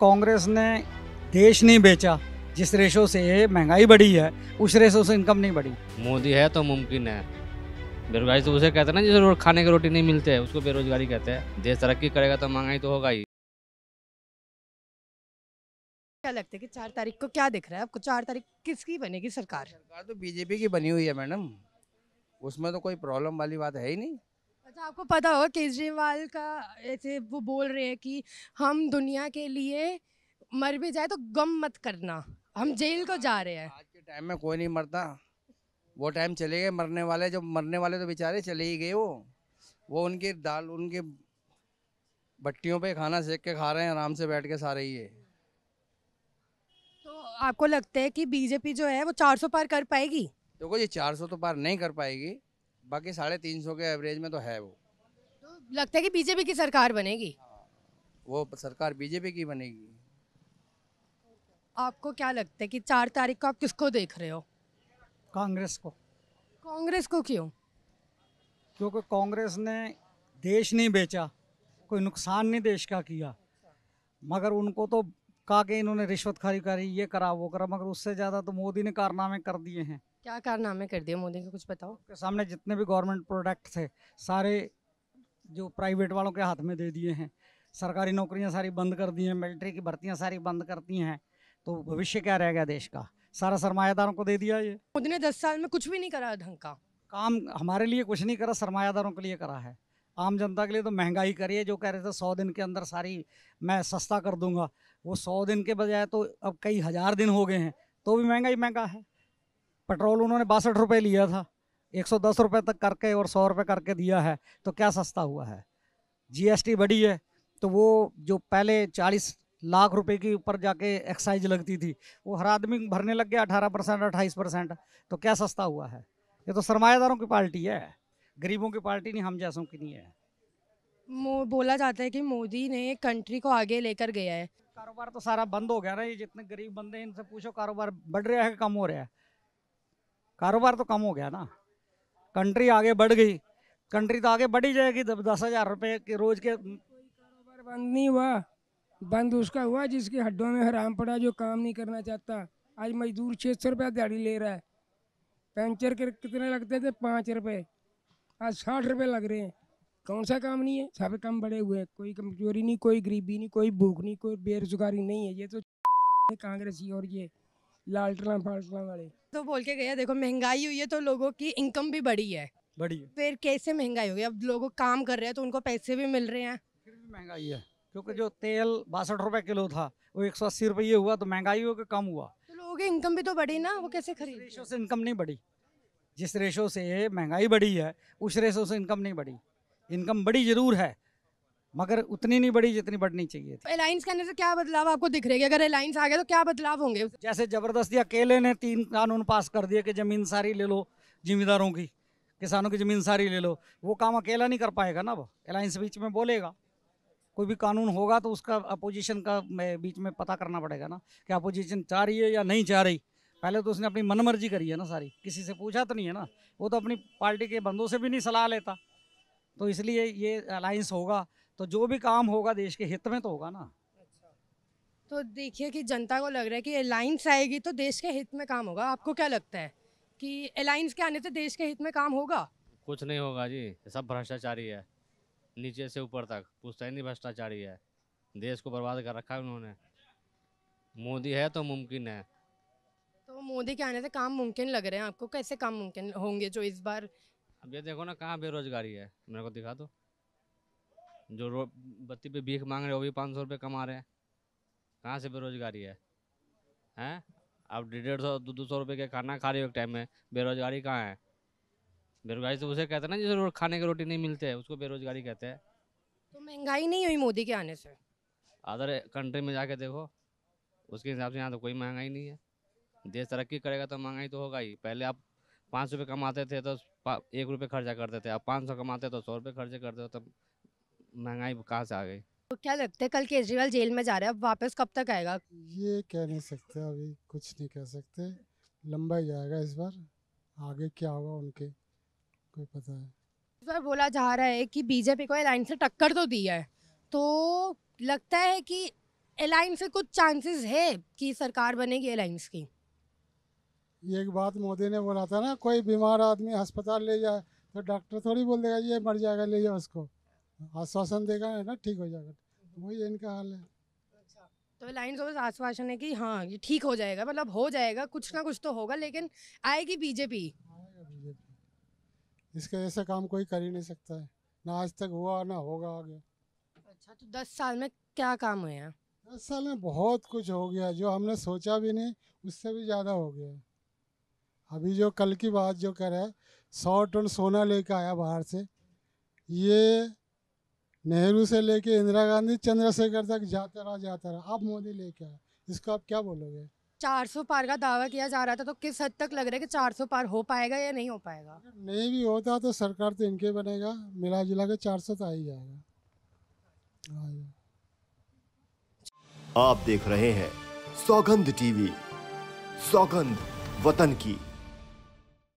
कांग्रेस ने देश नहीं बेचा जिस रेशो से महंगाई बढ़ी है उस रेशो से इनकम नहीं बढ़ी मोदी है तो मुमकिन है बेरोजगारी तो उसे कहते हैं ना जिसे खाने की रोटी नहीं मिलते है उसको बेरोजगारी कहते हैं देश तरक्की करेगा तो महंगाई तो होगा ही क्या लगता है कि चार तारीख को क्या दिख रहा है आपको चार तारीख किसकी बनेगी सरकार सरकार तो बीजेपी की बनी हुई है मैडम उसमें तो कोई प्रॉब्लम वाली बात है ही नहीं अच्छा आपको पता होगा केजरीवाल का ऐसे वो बोल रहे हैं कि हम दुनिया के लिए मर भी जाए तो गम मत करना हम जेल को जा रहे हैं आज के टाइम में कोई नहीं मरता वो टाइम चले गए मरने वाले जो मरने वाले तो बेचारे चले ही गए वो वो उनके दाल उनके भट्टियों पे खाना सेक के खा रहे हैं आराम से बैठ के सारे ही है तो आपको लगता है कि बीजेपी जो है वो 400 पार कर पाएगी देखो तो ये 400 तो पार नहीं कर पाएगी बाकी साढ़े तीन सौ के एवरेज में तो है वो तो लगता है कि बीजेपी की सरकार बनेगी वो सरकार बीजेपी की बनेगी आपको क्या लगता है कि चार तारीख को आप किसको देख रहे हो कांग्रेस को कांग्रेस को क्यों क्योंकि कांग्रेस ने देश नहीं बेचा कोई नुकसान नहीं देश का किया मगर उनको तो कहा कि इन्होंने रिश्वत खरी करी ये करा वो करा मगर उससे ज़्यादा तो मोदी ने कारनामे कर दिए हैं क्या कारनामे कर दिए मोदी के कुछ बताओ के सामने जितने भी गवर्नमेंट प्रोडक्ट थे सारे जो प्राइवेट वालों के हाथ में दे दिए हैं सरकारी नौकरियां सारी बंद कर दी हैं मिलिट्री की भर्तियां सारी बंद करती हैं तो भविष्य क्या रह गया देश का सारा सरमायादारों को दे दिया ये मोदी ने दस साल में कुछ भी नहीं करा ढंग का काम हमारे लिए कुछ नहीं करा सरमायादारों के लिए करा है आम जनता के लिए तो महंगाई करिए जो कह रहे थे सौ दिन के अंदर सारी मैं सस्ता कर दूंगा वो सौ दिन के बजाय तो अब कई हज़ार दिन हो गए हैं तो भी महंगाई महंगा है पेट्रोल उन्होंने बासठ रुपये लिया था एक सौ दस रुपये तक करके और सौ रुपये करके दिया है तो क्या सस्ता हुआ है जीएसटी बढ़ी है तो वो जो पहले चालीस लाख रुपए के ऊपर जाके एक्साइज लगती थी वो हर आदमी भरने लग गया अठारह परसेंट अट्ठाईस परसेंट तो क्या सस्ता हुआ है ये तो सरमायादारों की पार्टी है गरीबों की पार्टी नहीं हम जैसों की नहीं है बोला जाता है कि मोदी ने कंट्री को आगे लेकर गया है कारोबार तो सारा बंद हो गया ना ये जितने गरीब बंदे हैं इनसे पूछो कारोबार बढ़ रहा है कम हो रहा है कारोबार तो कम हो गया ना कंट्री आगे बढ़ गई कंट्री तो आगे बढ़ ही जाएगी दस हजार रुपये के रोज के कारोबार बंद नहीं हुआ बंद उसका हुआ जिसके हड्डों में हराम पड़ा जो काम नहीं करना चाहता आज मजदूर छः सौ रुपया दिहाड़ी ले रहा है पंचर के कितने लगते थे पाँच रुपये आज साठ रुपये लग रहे हैं कौन सा काम नहीं है सब काम बड़े हुए हैं कोई कमजोरी नहीं कोई गरीबी नहीं कोई भूख नहीं कोई बेरोजगारी नहीं है ये तो कांग्रेसी और ये वाले तो बोल के गया देखो महंगाई हुई है तो लोगों की इनकम भी बढ़ी है बड़ी है फिर कैसे महंगाई होगी अब लोग काम कर रहे हैं तो उनको पैसे भी मिल रहे हैं फिर भी महंगाई है क्योंकि जो तेल बासठ रुपए किलो था वो एक सौ अस्सी रुपये हुआ तो महंगाई हो कम हुआ तो लोगों की इनकम भी तो बढ़ी ना वो कैसे खरीद रेशो से इनकम नहीं बढ़ी जिस रेशो से महंगाई बढ़ी है उस रेशो से इनकम नहीं बढ़ी इनकम बड़ी जरूर है मगर उतनी नहीं बढ़ी जितनी बढ़नी चाहिए थी अलायंस के अंदर से क्या बदलाव आपको दिख रहे अगर अलायंस आ गया तो क्या बदलाव होंगे जैसे जबरदस्ती अकेले ने तीन कानून पास कर दिए कि जमीन सारी ले लो जिम्मेदारों की किसानों की जमीन सारी ले लो वो काम अकेला नहीं कर पाएगा ना वो अलायंस बीच में बोलेगा कोई भी कानून होगा तो उसका अपोजिशन का बीच में पता करना पड़ेगा ना कि अपोजिशन चाह रही है या नहीं चाह रही पहले तो उसने अपनी मनमर्जी करी है ना सारी किसी से पूछा तो नहीं है ना वो तो अपनी पार्टी के बंदों से भी नहीं सलाह लेता तो इसलिए ये अलायंस होगा तो जो भी काम होगा देश के हित में तो होगा ना अच्छा। तो देखिए कि जनता को लग रहा है कि अलायंस आएगी तो देश के हित में काम होगा आपको क्या लगता है कि अलायंस के आने से देश के हित में काम होगा कुछ नहीं होगा जी सब भ्रष्टाचारी है नीचे से ऊपर तक नहीं भ्रष्टाचारी है देश को बर्बाद कर रखा है उन्होंने मोदी है तो मुमकिन है तो मोदी के आने से काम मुमकिन लग रहे हैं आपको कैसे काम मुमकिन होंगे जो इस बार अब ये देखो ना कहाँ बेरोजगारी है मेरे को दिखा दो जो रो बत्ती पे भीख मांग रहे वो भी पाँच सौ रुपये कमा रहे हैं कहाँ से बेरोजगारी है हैं आप डेढ़ सौ दो सौ रुपये के खाना खा रहे हो एक टाइम में बेरोजगारी कहाँ है बेरोजगारी तो उसे कहते हैं ना जिसे खाने की रोटी नहीं मिलते है उसको बेरोजगारी कहते हैं तो महंगाई नहीं हुई मोदी के आने से अदर कंट्री में जाके देखो उसके हिसाब से यहाँ तो कोई महंगाई नहीं है देश तरक्की करेगा तो महंगाई तो होगा ही पहले आप पाँच रुपये कमाते थे तो एक रुपये खर्चा करते थे आप पाँच सौ कमाते तो सौ रुपये खर्चे करते हो तो महंगाई विकास आ गई तो क्या लगता है कल केजरीवाल जेल में जा रहे हैं अब वापस कब तक आएगा ये कह नहीं सकते अभी कुछ नहीं कह सकते लंबा जाएगा इस बार आगे क्या होगा उनके कोई पता है इस बार बोला जा रहा है कि बीजेपी को एलाइन से टक्कर तो दी है तो लगता है कि एलाइन से कुछ चांसेस है कि सरकार बनेगी एलाइंस की एक बात मोदी ने बोला था ना कोई बीमार आदमी अस्पताल ले जाए तो डॉक्टर थोड़ी बोल देगा ये मर जाएगा ले जाओ उसको आश्वासन देगा ना ठीक हो जाएगा तो वही इनका हाल है अच्छा, तो लाइन सोबस आश्वासन है कि हाँ ये ठीक हो जाएगा मतलब हो जाएगा कुछ ना कुछ तो होगा लेकिन आएगी बीजेपी आएगा बीजेपी इसका ऐसा काम कोई कर ही नहीं सकता है ना आज तक हुआ ना होगा आगे अच्छा तो दस साल में क्या काम हुए हैं दस साल में बहुत कुछ हो गया जो हमने सोचा भी नहीं उससे भी ज़्यादा हो गया अभी जो कल की बात जो कर रहा है सौ टन सोना लेकर आया बाहर से ये नेहरू से लेके इंदिरा गांधी चंद्रशेखर तक जाता रहा जाता रहा आप मोदी लेके आए इसको आप क्या बोलोगे 400 पार का दावा किया जा रहा था तो किस हद तक लग रहा है कि 400 पार हो पाएगा या नहीं हो पाएगा नहीं भी होता तो सरकार तो इनके बनेगा मिला जुला के चार तो आ ही जाएगा आप देख रहे हैं सौगंध टीवी सौगंध वतन की